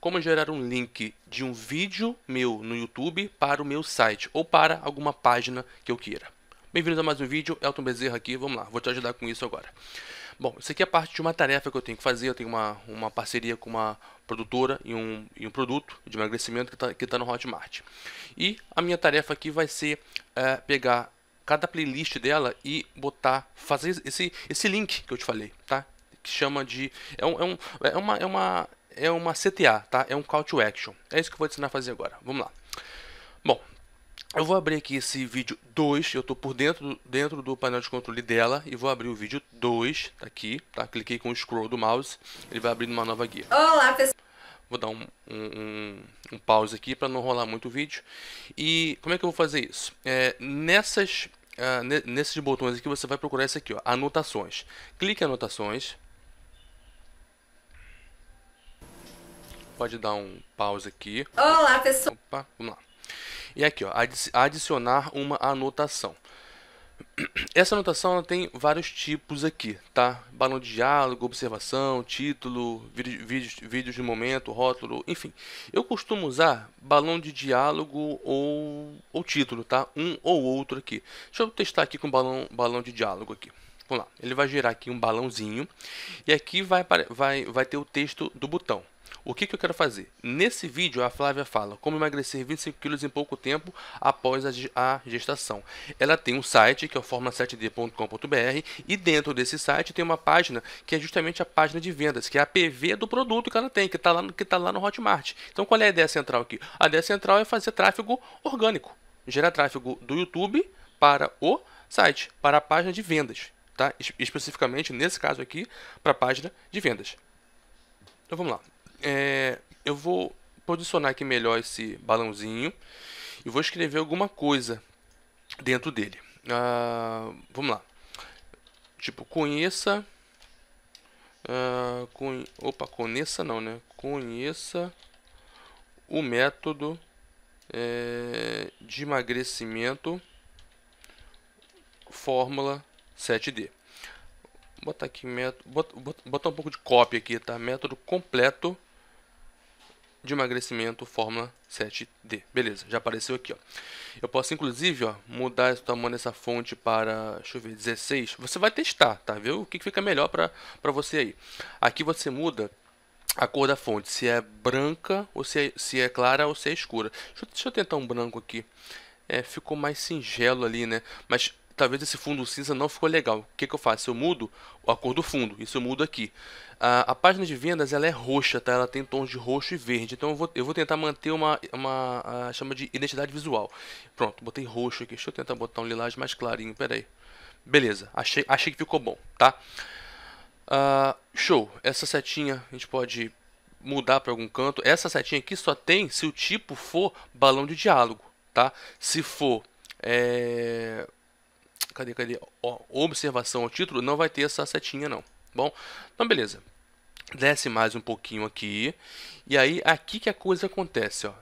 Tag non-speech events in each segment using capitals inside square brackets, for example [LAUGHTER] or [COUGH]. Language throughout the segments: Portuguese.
como gerar um link de um vídeo meu no YouTube para o meu site ou para alguma página que eu queira. Bem-vindos a mais um vídeo, Elton Bezerra aqui, vamos lá, vou te ajudar com isso agora. Bom, isso aqui é parte de uma tarefa que eu tenho que fazer, eu tenho uma, uma parceria com uma produtora e um, e um produto de emagrecimento que está que tá no Hotmart. E a minha tarefa aqui vai ser é, pegar cada playlist dela e botar, fazer esse, esse link que eu te falei, tá? Que chama de... É, um, é, um, é uma... É uma é uma CTA, tá? É um call to action. É isso que eu vou te ensinar a fazer agora. Vamos lá. Bom, eu vou abrir aqui esse vídeo 2, eu estou por dentro, dentro do painel de controle dela e vou abrir o vídeo 2 tá aqui, tá? Cliquei com o scroll do mouse, ele vai abrir uma nova guia. Olá, pessoal! Vou dar um, um, um pause aqui para não rolar muito o vídeo. E como é que eu vou fazer isso? É, nessas, uh, nesses botões aqui você vai procurar esse aqui, ó, anotações. Clique em anotações. pode dar um pause aqui. Olá, pessoal. Opa, vamos lá. E aqui, ó, adicionar uma anotação. [CLEARS THROAT] Essa anotação ela tem vários tipos aqui, tá? Balão de diálogo, observação, título, vídeos, vídeos de momento, rótulo, enfim. Eu costumo usar balão de diálogo ou, ou título, tá? Um ou outro aqui. Deixa eu testar aqui com balão, balão de diálogo aqui. Vamos lá. Ele vai gerar aqui um balãozinho e aqui vai, vai, vai ter o texto do botão. O que, que eu quero fazer? Nesse vídeo, a Flávia fala como emagrecer 25 quilos em pouco tempo após a gestação. Ela tem um site, que é o forma7d.com.br, e dentro desse site tem uma página que é justamente a página de vendas, que é a PV do produto que ela tem, que está lá, no, tá lá no Hotmart. Então, qual é a ideia central aqui? A ideia central é fazer tráfego orgânico. Gerar tráfego do YouTube para o site, para a página de vendas. Tá? Especificamente, nesse caso aqui, para a página de vendas. Então vamos lá. É, eu vou posicionar aqui melhor esse balãozinho e vou escrever alguma coisa dentro dele. Uh, vamos lá. Tipo, conheça. Uh, opa, conheça não, né? Conheça o método é, de emagrecimento fórmula 7D. Vou botar aqui método, botar, botar um pouco de cópia aqui, tá? Método completo de emagrecimento, fórmula 7D. Beleza, já apareceu aqui, ó. Eu posso, inclusive, ó, mudar o tamanho dessa fonte para, deixa eu ver, 16. Você vai testar, tá? Ver o que fica melhor para você aí. Aqui você muda a cor da fonte, se é branca, ou se é, se é clara ou se é escura. Deixa, eu, deixa eu tentar um branco aqui. É, ficou mais singelo ali, né? Mas talvez esse fundo cinza não ficou legal. O que, que eu faço? Eu mudo a cor do fundo, isso eu mudo aqui. A, a página de vendas ela é roxa, tá? ela tem tons de roxo e verde, então eu vou, eu vou tentar manter uma, uma a, chama de identidade visual. Pronto, botei roxo aqui, deixa eu tentar botar um lilás mais clarinho, peraí. Beleza, achei, achei que ficou bom, tá? Uh, show, essa setinha a gente pode mudar para algum canto. Essa setinha aqui só tem se o tipo for balão de diálogo, tá? Se for é, cadê, cadê, ó, observação ao título, não vai ter essa setinha não. Bom, então beleza. Desce mais um pouquinho aqui. E aí, aqui que a coisa acontece, ó.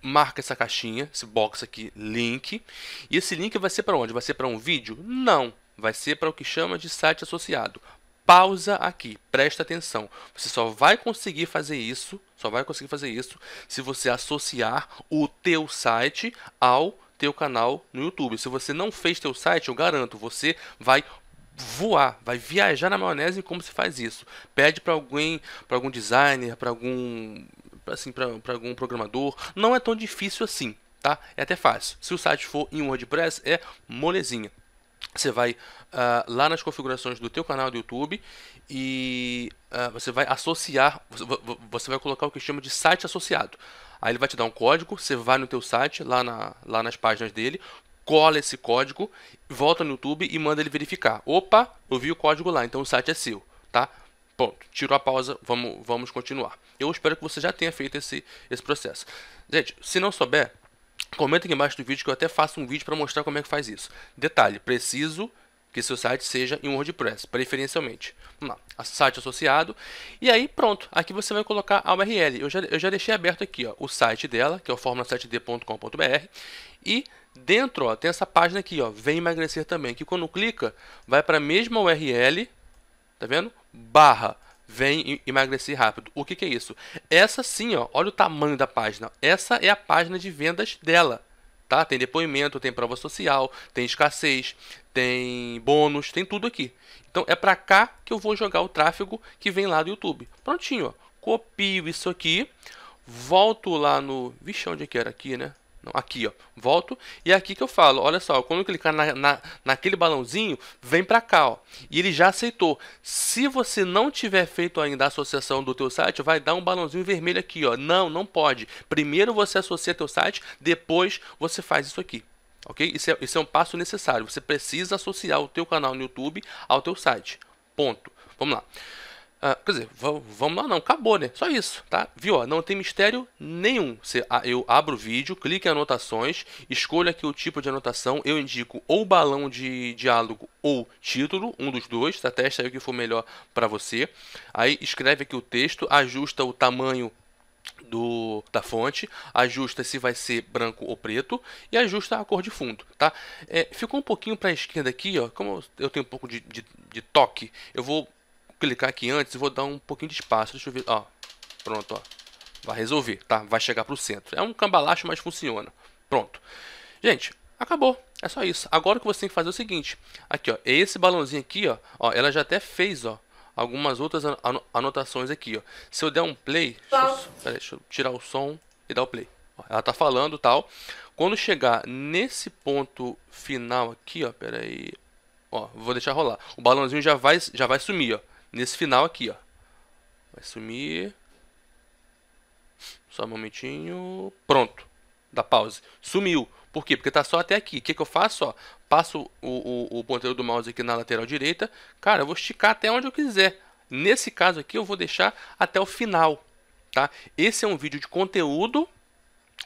Marca essa caixinha, esse box aqui, link. E esse link vai ser para onde? Vai ser para um vídeo? Não. Vai ser para o que chama de site associado pausa aqui, presta atenção. Você só vai conseguir fazer isso, só vai conseguir fazer isso se você associar o teu site ao teu canal no YouTube. Se você não fez teu site, eu garanto, você vai voar, vai viajar na maionese como se faz isso. Pede para alguém, para algum designer, para algum assim, para algum programador, não é tão difícil assim, tá? É até fácil. Se o site for em WordPress, é molezinha. Você vai uh, lá nas configurações do teu canal do YouTube e uh, você vai associar, você vai colocar o que chama de site associado. Aí ele vai te dar um código, você vai no teu site, lá, na, lá nas páginas dele, cola esse código, volta no YouTube e manda ele verificar. Opa, eu vi o código lá, então o site é seu, tá? Ponto. Tiro a pausa, vamos, vamos continuar. Eu espero que você já tenha feito esse, esse processo. Gente, se não souber, comenta aqui embaixo do vídeo que eu até faço um vídeo para mostrar como é que faz isso. Detalhe, preciso que seu site seja em WordPress, preferencialmente. Vamos lá, site associado. E aí, pronto, aqui você vai colocar a URL. Eu já, eu já deixei aberto aqui ó, o site dela, que é o formula7d.com.br. E dentro ó, tem essa página aqui, ó, vem emagrecer também, que quando clica, vai para a mesma URL, tá vendo? Barra vem emagrecer rápido. O que, que é isso? Essa sim, ó, olha o tamanho da página. Essa é a página de vendas dela tá? Tem depoimento, tem prova social, tem escassez, tem bônus, tem tudo aqui. Então é para cá que eu vou jogar o tráfego que vem lá do YouTube. Prontinho, ó. Copio isso aqui, volto lá no... Vixe, onde é que era aqui, né? Aqui, ó, volto. E é aqui que eu falo, olha só, quando eu clicar na, na, naquele balãozinho, vem para cá, ó. E ele já aceitou. Se você não tiver feito ainda a associação do teu site, vai dar um balãozinho vermelho aqui, ó. Não, não pode. Primeiro você associa teu site, depois você faz isso aqui. Ok? Isso é, isso é um passo necessário. Você precisa associar o teu canal no YouTube ao teu site. Ponto. Vamos lá. Ah, quer dizer, vamos lá não, acabou, né? Só isso, tá? Viu? Ó, não tem mistério nenhum. Você, ah, eu abro o vídeo, clique em anotações, escolho aqui o tipo de anotação, eu indico ou balão de diálogo ou título, um dos dois, tá? Testa aí o que for melhor para você. Aí escreve aqui o texto, ajusta o tamanho do, da fonte, ajusta se vai ser branco ou preto e ajusta a cor de fundo, tá? É, ficou um pouquinho para a esquerda aqui, ó, como eu tenho um pouco de, de, de toque, eu vou clicar aqui antes e vou dar um pouquinho de espaço. Deixa eu ver. Ó, pronto, ó. Vai resolver, tá? Vai chegar pro centro. É um cambalacho, mas funciona. Pronto. Gente, acabou. É só isso. Agora o que você tem que fazer é o seguinte. Aqui, ó. É esse balãozinho aqui, ó. ó ela já até fez, ó. Algumas outras anotações aqui, ó. Se eu der um play... Deixa eu, pera, deixa eu tirar o som e dar o play. Ó, ela tá falando tal. Quando chegar nesse ponto final aqui, ó. Pera aí. Ó, vou deixar rolar. O balãozinho já vai, já vai sumir, ó nesse final aqui, ó. Vai sumir. Só um momentinho. Pronto. Dá pause. Sumiu. Por quê? Porque tá só até aqui. O que, que eu faço? Ó, passo o, o, o ponteiro do mouse aqui na lateral direita. Cara, eu vou esticar até onde eu quiser. Nesse caso aqui, eu vou deixar até o final. Tá? Esse é um vídeo de conteúdo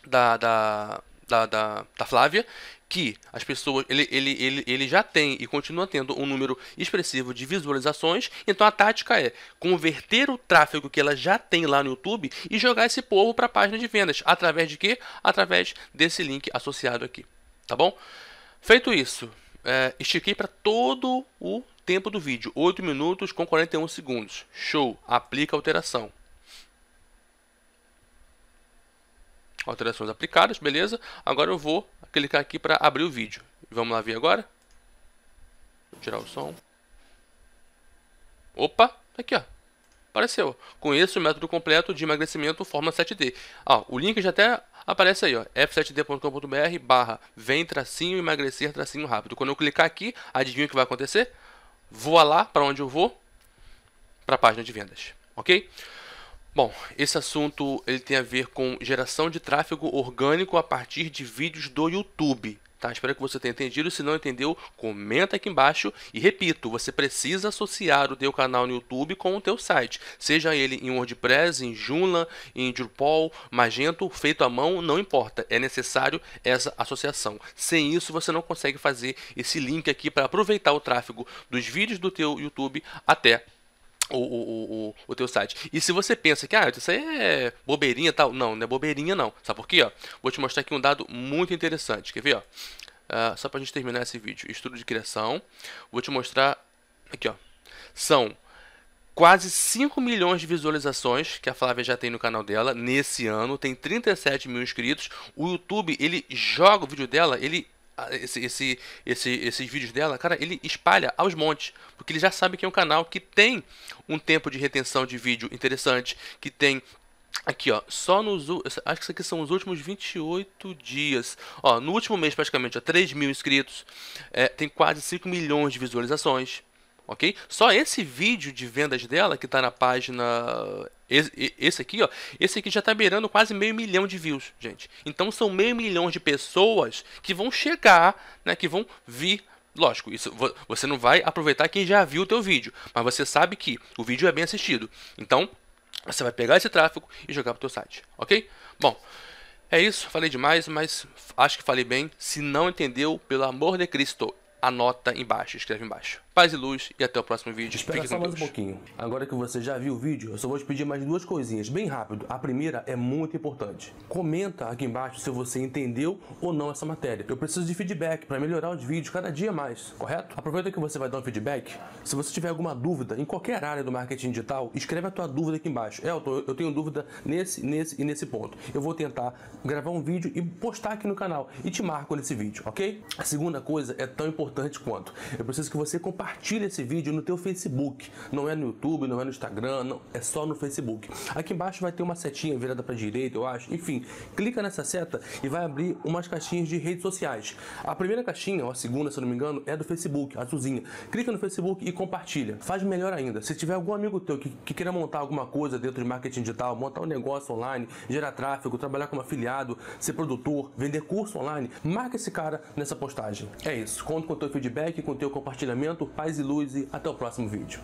da, da, da, da, da Flávia que as pessoas ele, ele, ele, ele já tem e continua tendo um número expressivo de visualizações, então a tática é converter o tráfego que ela já tem lá no YouTube e jogar esse povo para a página de vendas. Através de quê? Através desse link associado aqui. Tá bom? Feito isso, é, estiquei para todo o tempo do vídeo, 8 minutos com 41 segundos. Show, aplica a alteração. Alterações aplicadas, beleza? Agora eu vou clicar aqui para abrir o vídeo. Vamos lá ver agora. Vou tirar o som. Opa, aqui ó. Apareceu. Conheça o método completo de emagrecimento Fórmula 7D. Ah, o link já até aparece aí, ó. f7d.com.br barra vem tracinho emagrecer tracinho rápido. Quando eu clicar aqui, adivinha o que vai acontecer? Voa lá para onde eu vou? Para a página de vendas. Ok? Bom, esse assunto ele tem a ver com geração de tráfego orgânico a partir de vídeos do YouTube. Tá? Espero que você tenha entendido. Se não entendeu, comenta aqui embaixo. E repito, você precisa associar o teu canal no YouTube com o teu site. Seja ele em WordPress, em Joomla, em Drupal, Magento, feito à mão, não importa. É necessário essa associação. Sem isso, você não consegue fazer esse link aqui para aproveitar o tráfego dos vídeos do teu YouTube até o, o, o, o teu site. E se você pensa que, ah, isso aí é bobeirinha tal. Não, não é bobeirinha não. Sabe por quê? Ó? Vou te mostrar aqui um dado muito interessante. Quer ver? Ó? Uh, só pra gente terminar esse vídeo. Estudo de criação. Vou te mostrar aqui, ó. São quase 5 milhões de visualizações que a Flávia já tem no canal dela nesse ano. Tem 37 mil inscritos. O YouTube, ele joga o vídeo dela, ele esse, esse, esse, esses vídeos dela, cara, ele espalha aos montes. Porque ele já sabe que é um canal que tem um tempo de retenção de vídeo interessante, que tem. Aqui, ó, só nos. Acho que isso aqui são os últimos 28 dias. Ó, no último mês, praticamente, ó, 3 mil inscritos. É, tem quase 5 milhões de visualizações. Ok? Só esse vídeo de vendas dela, que está na página esse aqui, ó, esse aqui já está beirando quase meio milhão de views, gente. Então são meio milhão de pessoas que vão chegar, né, que vão vir Lógico, isso, você não vai aproveitar quem já viu o teu vídeo, mas você sabe que o vídeo é bem assistido. Então, você vai pegar esse tráfego e jogar para o teu site, ok? Bom, é isso, falei demais, mas acho que falei bem. Se não entendeu, pelo amor de Cristo, anota embaixo, escreve embaixo paz e luz e até o próximo vídeo. Espera Fique só mais Deus. um pouquinho. Agora que você já viu o vídeo, eu só vou te pedir mais duas coisinhas, bem rápido. A primeira é muito importante. Comenta aqui embaixo se você entendeu ou não essa matéria. Eu preciso de feedback para melhorar os vídeos cada dia mais, correto? Aproveita que você vai dar um feedback. Se você tiver alguma dúvida em qualquer área do marketing digital, escreve a tua dúvida aqui embaixo. Elton, eu tenho dúvida nesse, nesse e nesse ponto. Eu vou tentar gravar um vídeo e postar aqui no canal e te marco nesse vídeo, ok? A segunda coisa é tão importante quanto. Eu preciso que você compartilhe compartilha esse vídeo no teu Facebook. Não é no YouTube, não é no Instagram, não, é só no Facebook. Aqui embaixo vai ter uma setinha virada para direita, eu acho. Enfim, clica nessa seta e vai abrir umas caixinhas de redes sociais. A primeira caixinha, ou a segunda, se eu não me engano, é do Facebook, azulzinha. Clica no Facebook e compartilha. Faz melhor ainda. Se tiver algum amigo teu que, que queira montar alguma coisa dentro de marketing digital, montar um negócio online, gerar tráfego, trabalhar como afiliado, ser produtor, vender curso online, marca esse cara nessa postagem. É isso. Conto com o teu feedback, com o teu compartilhamento paz e luz e até o próximo vídeo.